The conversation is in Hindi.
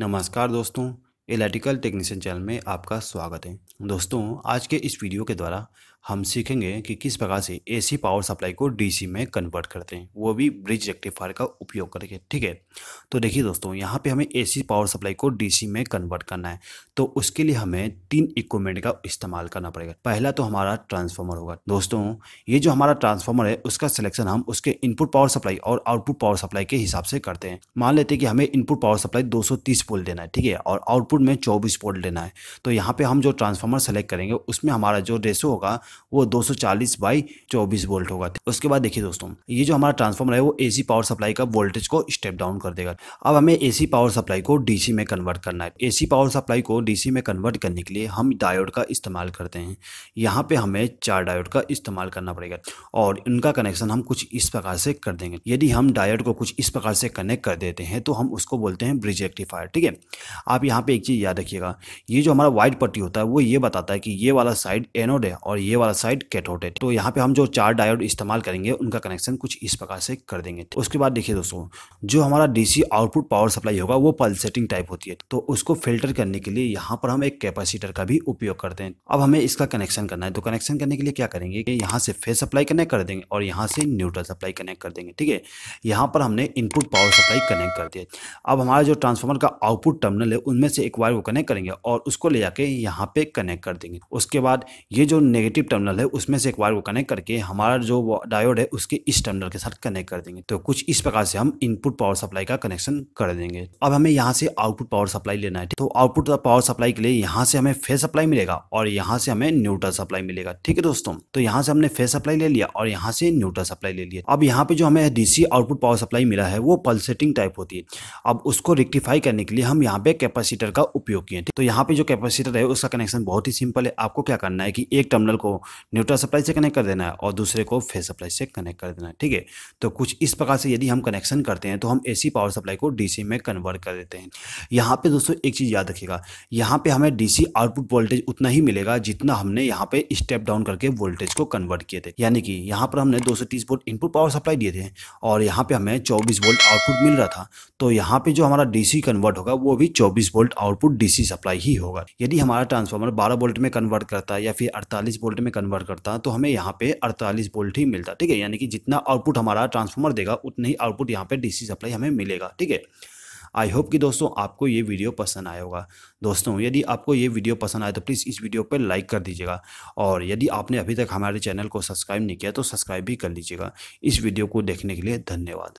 नमस्कार दोस्तों इलेक्ट्रिकल टेक्नीशियन चैनल में आपका स्वागत है दोस्तों आज के इस वीडियो के द्वारा हम सीखेंगे कि किस प्रकार से एसी पावर सप्लाई को डीसी में कन्वर्ट करते हैं वो भी ब्रिज रेक्टिफायर का उपयोग करके ठीक है तो देखिए दोस्तों यहाँ पे हमें एसी पावर सप्लाई को डीसी में कन्वर्ट करना है तो उसके लिए हमें तीन इक्विपमेंट का इस्तेमाल करना पड़ेगा पहला तो हमारा ट्रांसफॉर्मर होगा दोस्तों ये जो हमारा ट्रांसफॉर्मर है उसका सिलेक्शन हम उसके इनपुट पावर सप्लाई और आउटपुट पावर सप्लाई के हिसाब से करते हैं मान लेते हैं कि हमें इनपुट पावर सप्लाई दो सौ देना है ठीक है और आउटपुट में चौबीस पोल्ट देना है तो यहाँ पर हम जो ट्रांसफार्मर सेलेक्ट करेंगे उसमें हमारा जो रेसो होगा वो 240 बाई चौबीस वोल्ट होगा उसके बाद देखिए दोस्तों ये जो हमारा ट्रांसफॉर्मर है वो एसी पावर सप्लाई का वोल्टेज को स्टेप डाउन कर देगा अब हमें एसी पावर सप्लाई को डीसी में कन्वर्ट करना है एसी पावर सप्लाई को डीसी में कन्वर्ट करने के लिए हम डायोड का इस्तेमाल करते हैं यहाँ पे हमें चार डायोड का इस्तेमाल करना पड़ेगा और उनका कनेक्शन हम कुछ इस प्रकार से कर देंगे यदि हम डायोड को कुछ इस प्रकार से कनेक्ट कर देते हैं तो हम उसको बोलते हैं ब्रिज एक्टिफायर ठीक है आप यहाँ पे एक चीज़ याद रखिएगा ये जो हमारा व्हाइट पट्टी होता है वो ये बताता है कि ये वाला साइड एनोड है और ये वाला वाला साइड कैथोड है तो यहाँ पे हम जो चार डायोड इस्तेमाल करेंगे उनका कनेक्शन कुछ इस प्रकार से कर देंगे उसके बाद देखिए दोस्तों जो हमारा डीसी आउटपुट पावर सप्लाई होगा वो पल्सेटिंग टाइप होती है तो उसको फिल्टर करने के लिए यहाँ पर हम एक कैपेसिटर का भी उपयोग करते हैं अब हमें इसका कनेक्शन करना है तो कनेक्शन करने के लिए क्या करेंगे कि यहाँ से फेस सप्लाई कनेक्ट कर देंगे और यहाँ से न्यूट्रल सप्लाई कनेक्ट कर देंगे ठीक है यहाँ पर हमने इनपुट पावर सप्लाई कनेक्ट कर दिया अब हमारा जो ट्रांसफार्मर का आउटपुट टर्मिनल है उनमें से एक वायर को कनेक्ट करेंगे और उसको ले जाके यहाँ पे कनेक्ट कर देंगे उसके बाद ये जो नेगेटिव टर्मिनल है उसमें से एक वायर को कनेक्ट करके हमारा जो डायोड है उसके इस टर्मिनल के साथ कनेक्ट कर देंगे तो कुछ इस प्रकार से हम इनपुट पावर सप्लाई का कनेक्शन कर देंगे अब हमें यहाँ से आउटपुट पावर सप्लाई लेना है तो आउटपुट पावर सप्लाई के लिए यहाँ से हमें फेस सप्लाई मिलेगा और यहाँ से हमें न्यूट्रल सप्लाई मिलेगा ठीक है दोस्तों तो यहाँ से हमने फेस सप्लाई ले लिया और यहाँ से न्यूट्रल सप्लाई ले लिया अब यहाँ पे जो हमें डीसी आउटपुट पावर सप्लाई मिला है वो पल्सेटिंग टाइप होती है अब उसको रेक्टिफाई करने के लिए हम यहाँ पे कैपेसिटर का उपयोग किए तो यहाँ पे जो कैपेसिटर है उसका कनेक्शन बहुत ही सिंपल है आपको क्या करना है कि एक टर्मिनल को न्यूट्रल सप्लाई से कनेक्ट कर देना है और दूसरे को फेज सप्लाई से कनेक्ट कर देना है ठीक है तो कुछ इस प्रकार से यदि हम कनेक्शन करते हैं तो हम ए पावर सप्लाई को डी में कन्वर्ट कर देते हैं यहाँ पर दोस्तों एक चीज़ याद रखिएगा यहाँ पर हमें डी आउटपुट वोल्टेज उतना ही मिलेगा जितना हमने यहाँ पर स्टेप डाउन करके वोल्टेज को कन्वर्ट किए थे यानी कि यहाँ पर हमने दो सौ इनपुट पावर सप्लाई दिए थे और यहाँ पर हमें चौबीस वोल्ट आउटपुट मिल रहा था तो यहाँ पर जो हमारा डी कन्वर्ट होगा वो भी चौबीस वोल्ट आउटपुट डीसी सप्लाई ही होगा यदि हमारा ट्रांसफार्मर 12 वोल्ट में कन्वर्ट करता है या फिर 48 वोल्ट में में कन्वर्ट करता तो हमें यहाँ पे 48 वोल्ट ही मिलता ठीक है यानी कि जितना आउटपुट हमारा ट्रांसफार्मर देगा उतना ही आउटपुट यहाँ पे डीसी सप्लाई हमें मिलेगा ठीक है आई होप कि दोस्तों आपको ये वीडियो पसंद आया होगा दोस्तों यदि आपको ये वीडियो पसंद आए तो प्लीज़ इस वीडियो पर लाइक कर दीजिएगा और यदि आपने अभी तक हमारे चैनल को सब्सक्राइब नहीं किया तो सब्सक्राइब भी कर लीजिएगा इस वीडियो को देखने के लिए धन्यवाद